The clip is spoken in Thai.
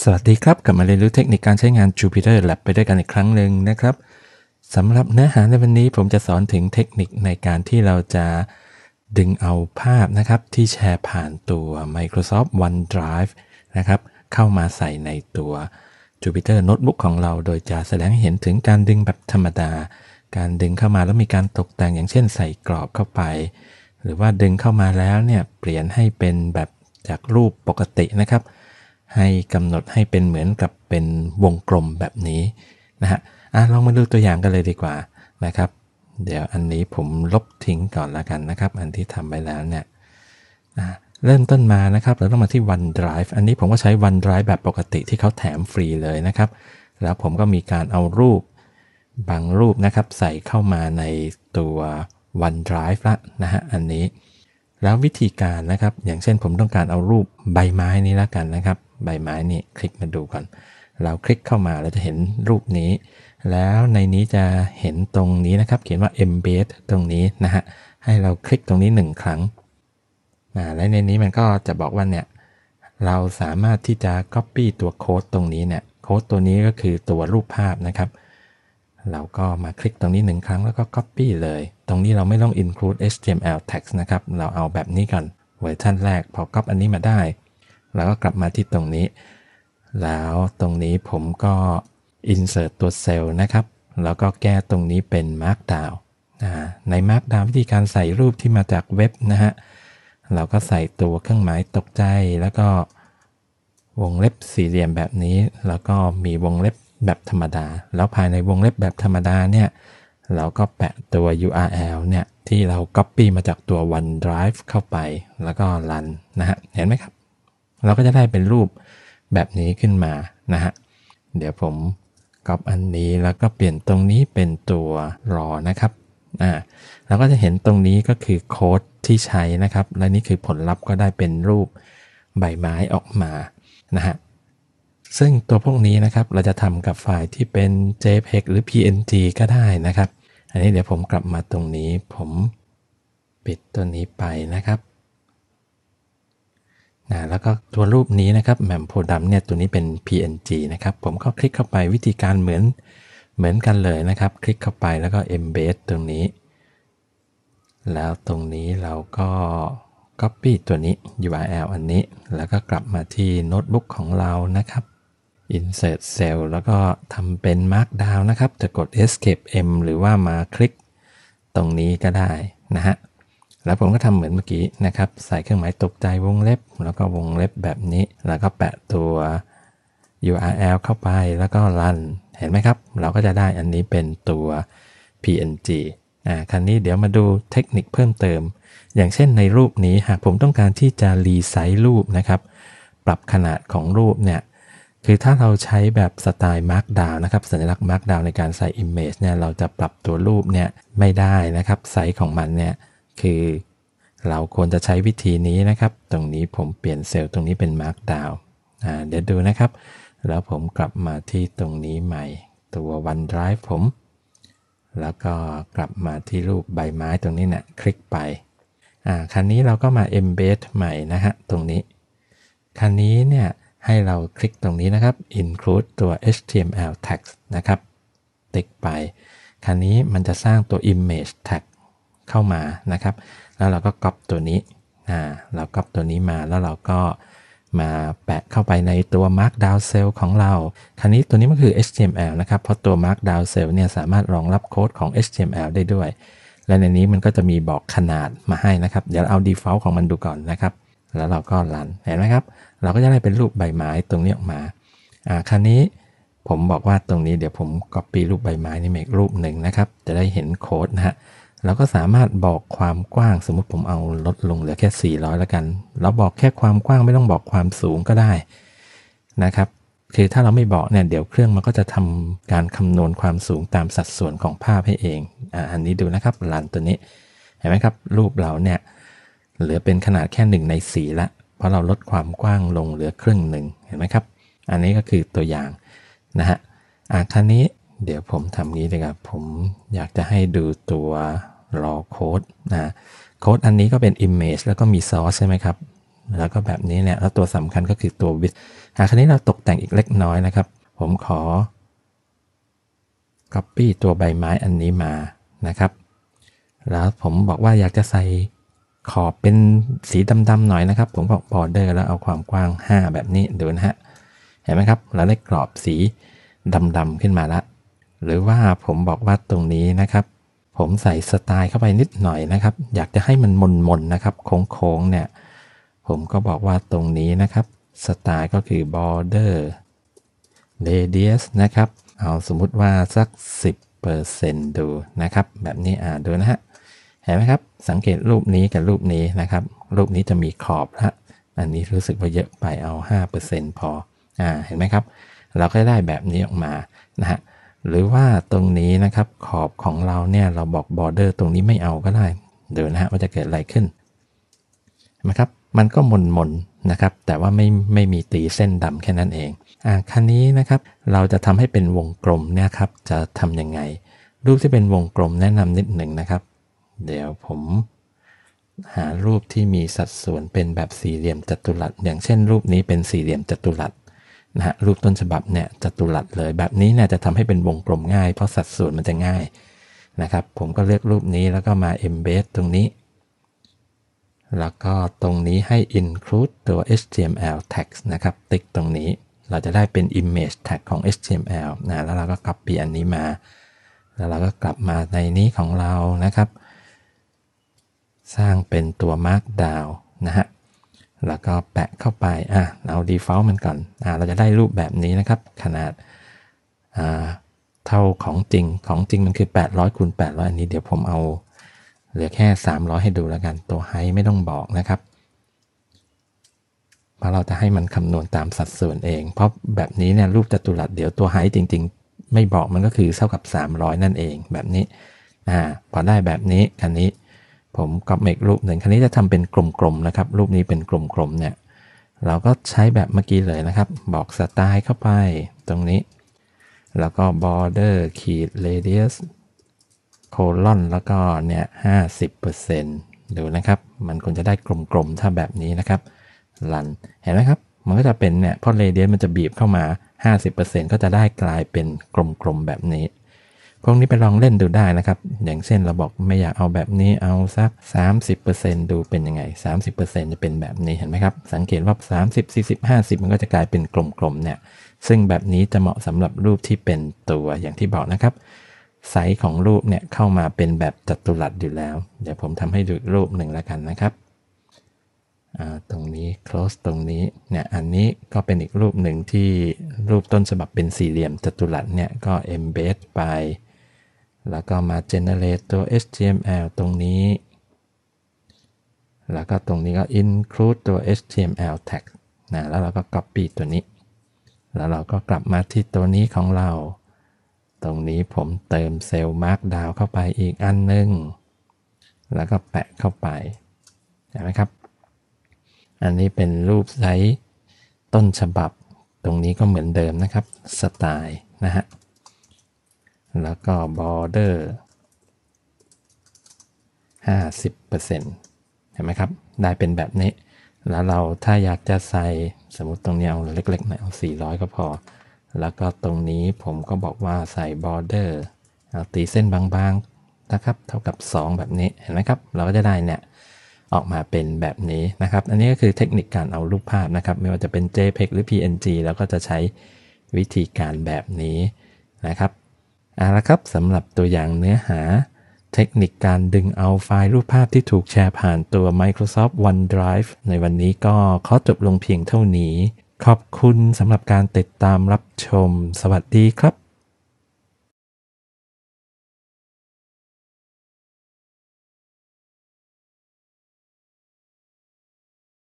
สวัสดีครับกลับมาเรียนรู้เทคนิคการใช้งาน Jupyter Lab ไปด้วยกันอีกครั้งหนึ่งนะครับสำหรับเนื้อหาในวันนี้ผมจะสอนถึงเทคนิคในการที่เราจะดึงเอาภาพนะครับ ที่แชร์ผ่านตัว Microsoft OneDrive นะครับเข้ามาใส่ในตัว Jupyter Notebook ของเราโดยจะแสดงให้เห็นถึงการดึงแบบธรรมดา การดึงเข้ามาแล้วมีการตกแต่งอย่างเช่นใส่กรอบเข้าไป หรือว่าดึงเข้ามาแล้วเนี่ยเปลี่ยนให้เป็นแบบจากรูปปกตินะครับให้กำหนดให้เป็นเหมือนกับเป็นวงกลมแบบนี้นะฮะอ่ะลองมาดูตัวอย่างกันเลยดีกว่า นะครับ เดี๋ยวอันนี้ผมลบทิ้งก่อนละกันนะครับ อันที่ทำไปแล้วเนี่ยเริ่มต้นมานะครับเราต้องมาที่ OneDrive อันนี้ผมก็ใช้ OneDrive แบบปกติที่เขาแถมฟรีเลยนะครับ แล้วผมก็มีการเอารูปบางรูปนะครับ ใส่เข้ามาในตัว OneDrive ละนะฮะอันนี้ แล้ววิธีการนะครับ อย่างเช่นผมต้องการเอารูปใบไม้นี้ละกันนะครับใบไม้นี่คลิกมาดูก่อน เราคลิกเข้ามาเราจะเห็นรูปนี้ แล้วในนี้จะเห็นตรงนี้นะครับเขียนว่า embed ตรงนี้นะฮะ ให้เราคลิกตรงนี้ 1 ครั้ง และในนี้มันก็จะบอกว่าเนี่ยเราสามารถที่จะ Copy ตัวโค้ดตรงนี้เนี่ย โค้ดตัวนี้ก็คือตัวรูปภาพนะครับ เราก็มาคลิกตรงนี้ 1 ครั้งแล้วก็ Copy เลย ตรงนี้เราไม่ต้อง include HTML text นะครับ เราเอาแบบนี้ก่อนเวอร์ชันแรกพอ copy อันนี้มาได้เราก็กลับมาที่ตรงนี้ แล้วตรงนี้ผมก็ insert ตัวเซลล์นะครับ แล้วก็แก้ตรงนี้เป็น markdown ใน markdown วิธีการใส่รูปที่มาจากเว็บนะฮะ เราก็ใส่ตัวเครื่องหมายตกใจ แล้วก็วงเล็บสี่เหลี่ยมแบบนี้ แล้วก็มีวงเล็บแบบธรรมดา แล้วภายในวงเล็บแบบธรรมดาเนี่ย เราก็แปะตัว URL เนี่ยที่เรา Copy มาจากตัว OneDrive เข้าไป แล้วก็ r ันนะฮะ เห็นไหมครับเราก็จะได้เป็นรูปแบบนี้ขึ้นมานะฮะ เดี๋ยวผมก๊อบอันนี้แล้วก็เปลี่ยนตรงนี้เป็นตัวรอ นะครับ อ่าเราก็จะเห็นตรงนี้ก็คือโค้ดที่ใช้นะครับ และนี่คือผลลัพธ์ก็ได้เป็นรูปใบไม้ออกมานะฮะ ซึ่งตัวพวกนี้นะครับ เราจะทำกับไฟล์ที่เป็น JPEG หรือ PNG ก็ได้นะครับ อันนี้เดี๋ยวผมกลับมาตรงนี้ ผมปิดตัวนี้ไปนะครับนะแล้วก็ตัวรูปนี้นะครับแหม่มโพดมเนี่ยตัวนี้เป็น PNG นะครับ ผมก็คลิกเข้าไปวิธีการเหมือนเหมือนกันเลยนะครับ คลิกเข้าไปแล้วก็ embed ตรงนี้ แล้วตรงนี้เราก็ copy ตัวนี้ URL อันนี้ แล้วก็กลับมาที่โน้ตบุ๊กของเรานะครับ insert cell แล้วก็ทำเป็น markdown นะครับ จะกด escape m หรือว่ามาคลิกตรงนี้ก็ได้นะฮะแล้วผมก็ทำเหมือนเมื่อกี้นะครับใส่เครื่องหมายตกใจวงเล็บ แล้วก็วงเล็บแบบนี้ แล้วก็แปะตัว URL เข้าไปแล้วก็รันเห็นไหมครับ เราก็จะได้อันนี้เป็นตัว PNG อ่าครันนี้เดี๋ยวมาดูเทคนิคเพิ่มเติม อย่างเช่นในรูปนี้หากผมต้องการที่จะรีไซส์รูปนะครับ ปรับขนาดของรูปเนี่ยคือถ้าเราใช้แบบสไตล์ Markdown นะครับ สัญลักษณ์ Markdown ในการใส่ Image เนี่ยเราจะปรับตัวรูปเนี่ยไม่ได้นะครับไซส์ของมันเนี่ยคือเราควรจะใช้วิธีนี้นะครับตรงนี้ผมเปลี่ยนเซลล์ตรงนี้เป็น Markdown เดี๋ยวดูนะครับ แล้วผมกลับมาที่ตรงนี้ใหม่ ตัว OneDrive ผมแล้วก็กลับมาที่รูปใบไม้ตรงนี้นะ่ยคลิกไปอ่าคันนี้เราก็มา embed ใหม่นะฮะตรงนี้คันนี้เนี่ยให้เราคลิกตรงนี้นะครับ include ตัว html tag นะครับติ๊กไปคันนี้มันจะสร้างตัว image tag เข้ามานะครับ แล้วเราก็ก๊อปตัวนี้อ่าเราก๊อปตัวนี้มาแล้วเราก็มาแปะเข้าไปในตัว Markdown Cell ของเรา คราวนี้ตัวนี้มันคือ HTML นะครับเพราะตัว Markdown Cell เนี่ยสามารถรองรับโค้ดของ HTML ได้ด้วย และในนี้มันก็จะมีบอกขนาดมาให้นะครับ เดี๋ยวเอา default ของมันดูก่อนนะครับ แล้วเราก็รันเห็นไหมครับ เราก็จะได้เป็นรูปใบไม้ตรงนี้ออกมาอ่าคราวนี้ผมบอกว่าตรงนี้ เดี๋ยวผม copy รูปใบไม้นี่เมกรูปหนึ่งนะครับจะได้เห็นโค้ดนะฮะเราก็สามารถบอกความกว้าง สมมติผมเอาลดลงเหลือแค่ 400แล้วกันเราบอกแค่ความกว้างไม่ต้องบอกความสูงก็ได้นะครับ คือถ้าเราไม่บอกเนี่ยเดี๋ยวเครื่องมันก็จะทำการคำนวณความสูงตามสัดส่วนของภาพให้เองอ่าอันนี้ดูนะครับลันตัวนี้ เห็นไหมครับ รูปเราเนี่ยเหลือเป็นขนาดแค่1ใน4ละ เพราะเราลดความกว้างลงเหลือครึ่งหนึ่งเห็นไหมครับ อันนี้ก็คือตัวอย่างนะฮะ อ่าครั้นี้เดี๋ยวผมทำนี้เลยครับ ผมอยากจะให้ดูตัวรอโค้ดนะโค้ดอันนี้ก็เป็น image แล้วก็มี source ใช่ไหมครับ แล้วก็แบบนี้เนี่ย แล้วตัวสำคัญก็คือตัว width หาคราวนี้เราตกแต่งอีกเล็กน้อยนะครับ ผมขอ copy ตัวใบไม้อันนี้มานะครับ แล้วผมบอกว่าอยากจะใส่ขอบเป็นสีดำๆหน่อยนะครับ ผมบอก border แล้วเอาความกว้าง 5 แบบนี้ ดูนะฮะเห็นไหมครับ เราได้กรอบสีดำๆขึ้นมาละหรือว่าผมบอกว่าตรงนี้นะครับผมใส่สไตล์เข้าไปนิดหน่อยนะครับอยากจะให้มันมนๆนนะครับ โค้งๆเนี่ยผมก็บอกว่าตรงนี้นะครับสไตล์ก็คือ border radius นะครับ เอาสมมุติว่าสัก 10%ดูนะครับ แบบนี้อ่าดูนะฮะเห็นไหมครับ สังเกตรูปนี้กับรูปนี้นะครับ รูปนี้จะมีขอบละอันนี้รู้สึกว่าเยอะไปเอา 5%พออ่าเห็นไหมครับ เราก็ได้แบบนี้ออกมานะฮะหรือว่าตรงนี้นะครับขอบของเราเนี่ยเราบอก border ตรงนี้ไม่เอาก็ได้เดี๋ยวนะฮะว่าจะเกิดอะไรขึ้นนะครับมันก็มนมนนะครับ แต่ว่าไม่ไม่มีตีเส้นดำแค่นั้นเอง อ่าคันนี้นะครับเราจะทำให้เป็นวงกลมเนี่ยครับจะทำยังไง รูปที่เป็นวงกลมแนะนำนิดหนึ่งนะครับเดี๋ยวผม หารูปที่มีสัดส่วนเป็นแบบสี่เหลี่ยมจัตุรัสอย่างเช่นรูปนี้เป็นสี่เหลี่ยมจัตุรัสนะฮะรูปต้นฉบับเนี่ยจัตุรัสเลย แบบนี้เนี่ยจะทำให้เป็นวงกลมง่ายเพราะสัดส่วนมันจะง่ายนะครับ ผมก็เลือกรูปนี้แล้วก็มา embed ตรงนี้ แล้วก็ตรงนี้ให้ include ตัว html tag นะครับ ติ๊กตรงนี้เราจะได้เป็น image tag ของ html นะแล้วเราก็ copy อันนี้มา แล้วเราก็กลับมาในนี้ของเรานะครับ สร้างเป็นตัว markdown นะฮะแล้วก็แปะเข้าไป อ่ะ เอา default มันก่อนอ่ะเราจะได้รูปแบบนี้นะครับ ขนาดอ่าเท่าของจริง ของจริงมันคือ 800คูณ800อันนี้เดี๋ยวผมเอา เหลือแค่ 300 ให้ดูแล้วกัน ตัวไฮไม่ต้องบอกนะครับ เพราะเราจะให้มันคำนวณตามสัดส่วนเอง เพราะแบบนี้เนี่ยรูปจัตุรัสเดี๋ยวตัวไฮจริง ๆ ไม่บอกมันก็คือเท่ากับ 300 นั่นเอง แบบนี้ อ่าพอได้แบบนี้ คันนี้ผมกับเมกรูปหนึ่งครั้นี้จะทำเป็นกลมๆนะครับ รูปนี้เป็นกลมๆเนี่ย เราก็ใช้แบบเมื่อกี้เลยนะครับ บอกสไตล์เข้าไปตรงนี้ แล้วก็ border ขีด radius โคลอนแล้วก็เนี่ยห้าสิบเปอร์เซ็นต์ดูนะครับ มันควรจะได้กลมๆถ้าแบบนี้นะครับลันเห็นไหมครับ มันก็จะเป็นเนี่ยพอเรเดียสมันจะบีบเข้ามา 50%ก็จะได้กลายเป็นกลมๆแบบนี้พวกนี้ไปลองเล่นดูได้นะครับ อย่างเช่นเราบอกไม่อยากเอาแบบนี้เอาสัก 30%ดูเป็นยังไง 30%จะเป็นแบบนี้เห็นไหมครับ สังเกตว่า 30 40 50 มันก็จะกลายเป็นกลมๆเนี่ยซึ่งแบบนี้จะเหมาะสำหรับรูปที่เป็นตัวอย่างที่บอกนะครับไซส์ของรูปเนี่ยเข้ามาเป็นแบบจัตุรัสอยู่แล้ว เดี๋ยวผมทำให้ดูรูปหนึ่งแล้วกันนะครับตรงนี้ close ตรงนี้เนี่ยอันนี้ก็เป็นอีกรูปหนึ่งที่รูปต้นฉบับเป็นสี่เหลี่ยมจัตุรัสเนี่ยก็ embed ไปแล้วก็มา generate ตัว HTML ตรงนี้ แล้วก็ตรงนี้ก็ include ตัว HTML tag นะ แล้วเราก็ copy ตัวนี้ แล้วเราก็กลับมาที่ตัวนี้ของเรา ตรงนี้ผมเติมเซลล์ markdown เข้าไปอีกอันนึงแล้วก็แปะเข้าไปเห็นไหมครับ อันนี้เป็นรูปไซส์ต้นฉบับ ตรงนี้ก็เหมือนเดิมนะครับสไตล์นะฮะแล้วก็ border 50%เห็นไหมครับได้เป็นแบบนี้ แล้วเราถ้าอยากจะใส่สมมติตรงนี้เอาเล็กๆหน่อย เอา 400 ก็พอ แล้วก็ตรงนี้ผมก็บอกว่าใส่ border เอาตีเส้นบางๆนะครับเท่ากับ 2 แบบนี้เห็นไหมครับเราก็จะได้เนี่ยออกมาเป็นแบบนี้นะครับ อันนี้ก็คือเทคนิคการเอารูปภาพนะครับ ไม่ว่าจะเป็น JPEG หรือ PNG แล้วก็จะใช้วิธีการแบบนี้นะครับเอาละครับสำหรับตัวอย่างเนื้อหาเทคนิคการดึงเอาไฟล์รูปภาพที่ถูกแชร์ผ่านตัว Microsoft OneDrive ในวันนี้ก็ขอจบลงเพียงเท่านี้ ขอบคุณสำหรับการติดตามรับชมสวัสดีครับ